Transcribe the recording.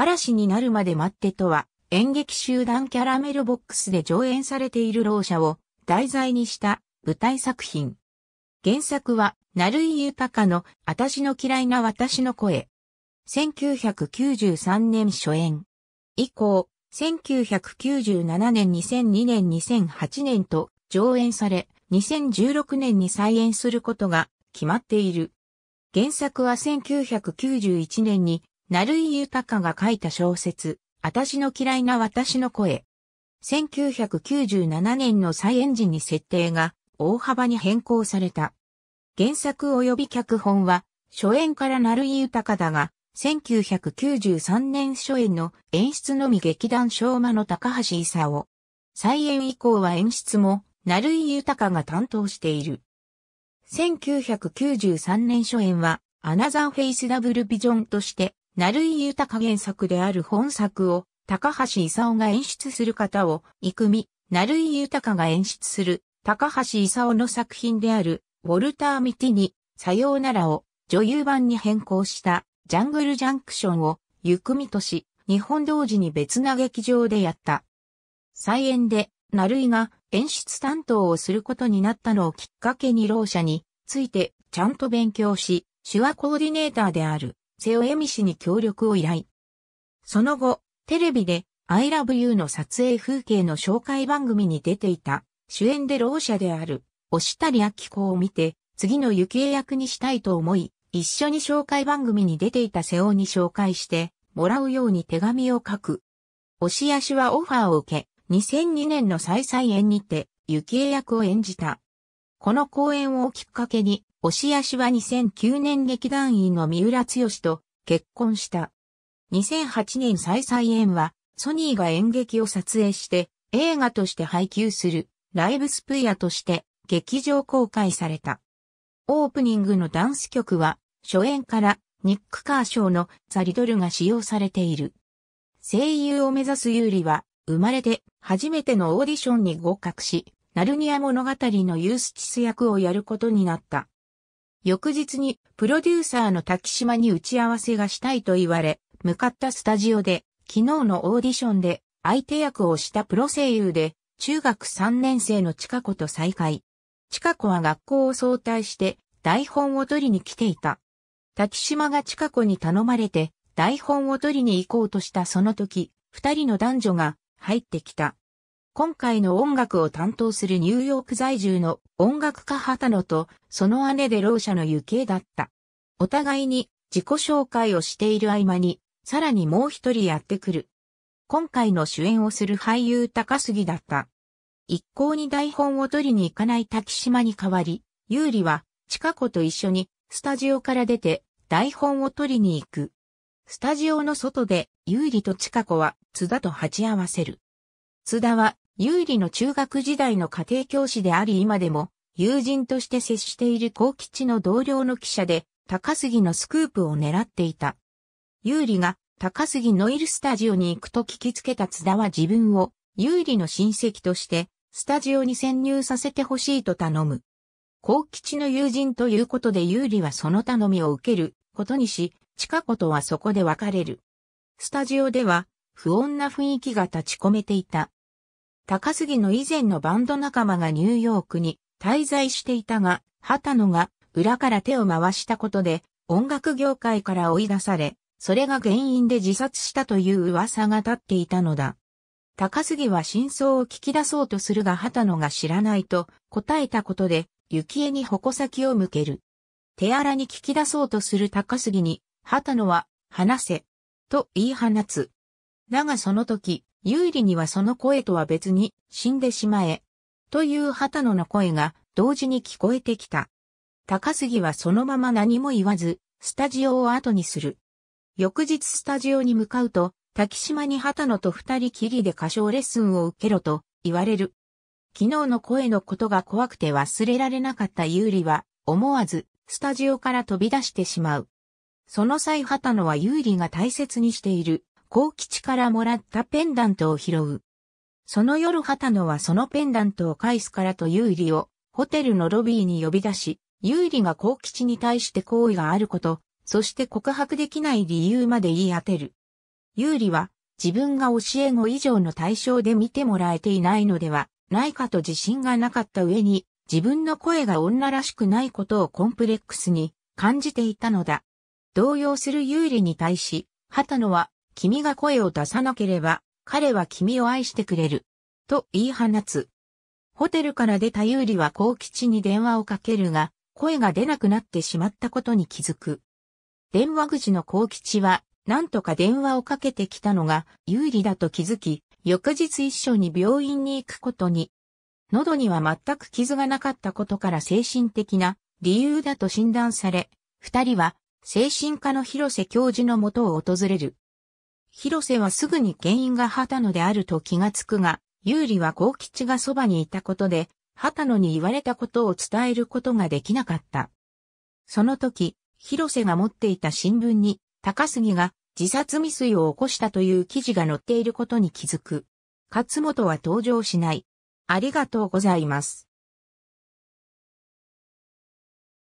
嵐になるまで待ってとは、演劇集団キャラメルボックスで上演されているろう者を題材にした舞台作品。原作は、成井豊の、私の嫌いな私の声。1993年初演。以降、1997年、2002年、2008年と上演され、2016年に再演することが決まっている。原作は1991年になるいゆたかが書いた小説、あたしの嫌いな私の声。1997年の再演時に設定が大幅に変更された。原作及び脚本は初演からなるいゆたかだが、1993年初演の演出のみ劇団昭和の高橋勲。再演以降は演出もなるいゆたかが担当している。1993年初演はアナザーフェイスダブルビジョンとして成井豊原作である本作を、高橋勲が演出する方を、いくみ、成井豊が演出する、高橋勲の作品である、ウォルター・ミティに、さようならを、女優版に変更した、ジャングルジャンクションを、ゆくみとし、日本同時に別な劇場でやった。再演で、成井が演出担当をすることになったのをきっかけにろう者についてちゃんと勉強し、手話コーディネーターであるセオエミ氏に協力を依頼。その後、テレビで I Love You の撮影風景の紹介番組に出ていた、主演でろう者である、押谷明子を見て、次の幸恵役にしたいと思い、一緒に紹介番組に出ていた瀬尾に紹介して、もらうように手紙を書く。押し足はオファーを受け、2002年の再々演にて、幸恵役を演じた。この公演をきっかけに、押し足は2009年劇団員の三浦剛と結婚した。2008年再再演は、ソニーが演劇を撮影して映画として配給するライブスプイヤとして劇場公開された。オープニングのダンス曲は初演からニック・カーショーのザ・リドルが使用されている。声優を目指すユーリは生まれて初めてのオーディションに合格し、ナルニア物語のユースチス役をやることになった。翌日にプロデューサーの滝島に打ち合わせがしたいと言われ、向かったスタジオで、昨日のオーディションで相手役をしたプロ声優で、中学3年生の近子と再会。近子は学校を早退して台本を取りに来ていた。滝島が近子に頼まれて台本を取りに行こうとしたその時、二人の男女が入ってきた。今回の音楽を担当するニューヨーク在住の音楽家畑野とその姉でろう者の行方だった。お互いに自己紹介をしている合間に、さらにもう一人やってくる。今回の主演をする俳優高杉だった。一向に台本を取りに行かない滝島に代わり、優里は、近子と一緒に、スタジオから出て、台本を取りに行く。スタジオの外で、優里と近子は、津田と鉢合わせる。津田は、有利の中学時代の家庭教師であり今でも、友人として接している高吉の同僚の記者で、高杉のスクープを狙っていた。有利が高杉のいるスタジオに行くと聞きつけた津田は自分を有利の親戚としてスタジオに潜入させてほしいと頼む。幸吉の友人ということで有利はその頼みを受けることにし、近子とはそこで別れる。スタジオでは不穏な雰囲気が立ち込めていた。高杉の以前のバンド仲間がニューヨークに滞在していたが、畑野が裏から手を回したことで音楽業界から追い出され、それが原因で自殺したという噂が立っていたのだ。高杉は真相を聞き出そうとするが畑野が知らないと答えたことで、幸恵に矛先を向ける。手荒に聞き出そうとする高杉に、畑野は、話せ、と言い放つ。だがその時、有利にはその声とは別に、死んでしまえ。という畑野の声が同時に聞こえてきた。高杉はそのまま何も言わず、スタジオを後にする。翌日スタジオに向かうと、滝島に畑野と二人きりで歌唱レッスンを受けろと言われる。昨日の声のことが怖くて忘れられなかった有利は、思わず、スタジオから飛び出してしまう。その際、畑野は有利が大切にしている、幸吉からもらったペンダントを拾う。その夜畑野はそのペンダントを返すからと優里をホテルのロビーに呼び出し、優里が幸吉に対して好意があること、そして告白できない理由まで言い当てる。優里は自分が教え子以上の対象で見てもらえていないのではないかと自信がなかった上に、自分の声が女らしくないことをコンプレックスに感じていたのだ。動揺する優里に対し、畑野は君が声を出さなければ、彼は君を愛してくれる。と言い放つ。ホテルから出たユーリは幸吉に電話をかけるが、声が出なくなってしまったことに気づく。電話口の幸吉は、なんとか電話をかけてきたのが、有利だと気づき、翌日一緒に病院に行くことに。喉には全く傷がなかったことから精神的な理由だと診断され、二人は精神科の広瀬教授のもとを訪れる。広瀬はすぐに原因が旗野であると気がつくが、有利は幸吉がそばにいたことで、畑野に言われたことを伝えることができなかった。その時、広瀬が持っていた新聞に、高杉が自殺未遂を起こしたという記事が載っていることに気づく。勝本は登場しない。ありがとうございます。